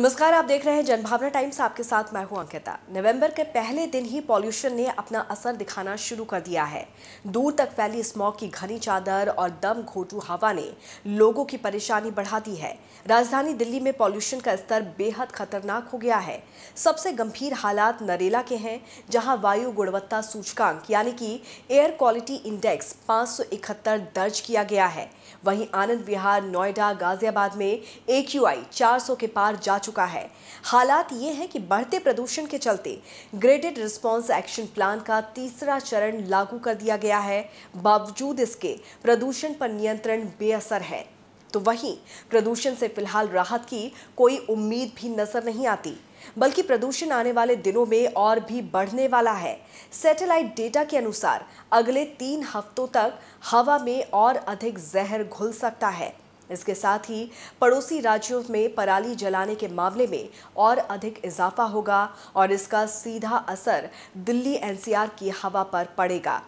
नमस्कार आप देख रहे हैं जनभावना टाइम्स आपके साथ मैं हूं अंकिता नवंबर के पहले दिन ही पॉल्यूशन ने अपना असर दिखाना शुरू कर दिया है दूर तक फैली स्मॉग की घनी चादर और दम घोटू हवा ने लोगों की परेशानी बढ़ा दी है राजधानी दिल्ली में पॉल्यूशन का स्तर बेहद खतरनाक हो गया है सबसे गंभीर हालात नरेला के हैं जहाँ वायु गुणवत्ता सूचकांक यानी कि एयर क्वालिटी इंडेक्स पाँच दर्ज किया गया है वहीं आनंद विहार नोएडा गाजियाबाद में ए क्यू के पार जा चुका है हालात ये है कि बढ़ते प्रदूषण के चलते ग्रेडेड रिस्पांस एक्शन प्लान का तीसरा चरण लागू कर दिया गया है बावजूद इसके प्रदूषण पर नियंत्रण बेअसर है तो वहीं प्रदूषण से फिलहाल राहत की कोई उम्मीद भी नजर नहीं आती बल्कि प्रदूषण आने वाले दिनों में और भी बढ़ने वाला है सैटेलाइट डेटा के अनुसार अगले तीन हफ्तों तक हवा में और अधिक जहर घुल सकता है इसके साथ ही पड़ोसी राज्यों में पराली जलाने के मामले में और अधिक इजाफा होगा और इसका सीधा असर दिल्ली एनसीआर की हवा पर पड़ेगा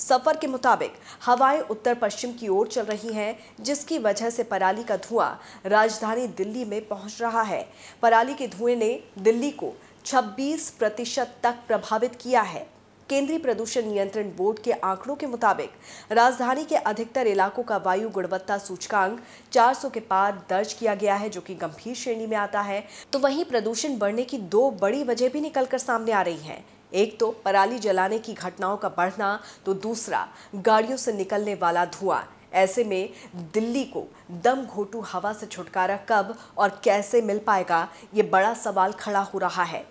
सफर के मुताबिक हवाएं उत्तर पश्चिम की ओर चल रही हैं जिसकी वजह से पराली का धुआं राजधानी दिल्ली में पहुंच रहा है पराली के धुएं ने दिल्ली को 26 प्रतिशत तक प्रभावित किया है केंद्रीय प्रदूषण नियंत्रण बोर्ड के आंकड़ों के मुताबिक राजधानी के अधिकतर इलाकों का वायु गुणवत्ता सूचकांक 400 के पार दर्ज किया गया है जो कि गंभीर श्रेणी में आता है तो वहीं प्रदूषण बढ़ने की दो बड़ी वजह भी निकल कर सामने आ रही हैं एक तो पराली जलाने की घटनाओं का बढ़ना तो दूसरा गाड़ियों से निकलने वाला धुआं ऐसे में दिल्ली को दम घोटू हवा से छुटकारा कब और कैसे मिल पाएगा ये बड़ा सवाल खड़ा हो रहा है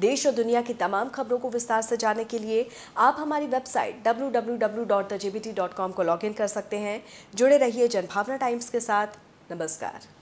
देश और दुनिया की तमाम खबरों को विस्तार से जानने के लिए आप हमारी वेबसाइट www.thegbt.com को लॉगिन कर सकते हैं जुड़े रहिए जनभावना टाइम्स के साथ नमस्कार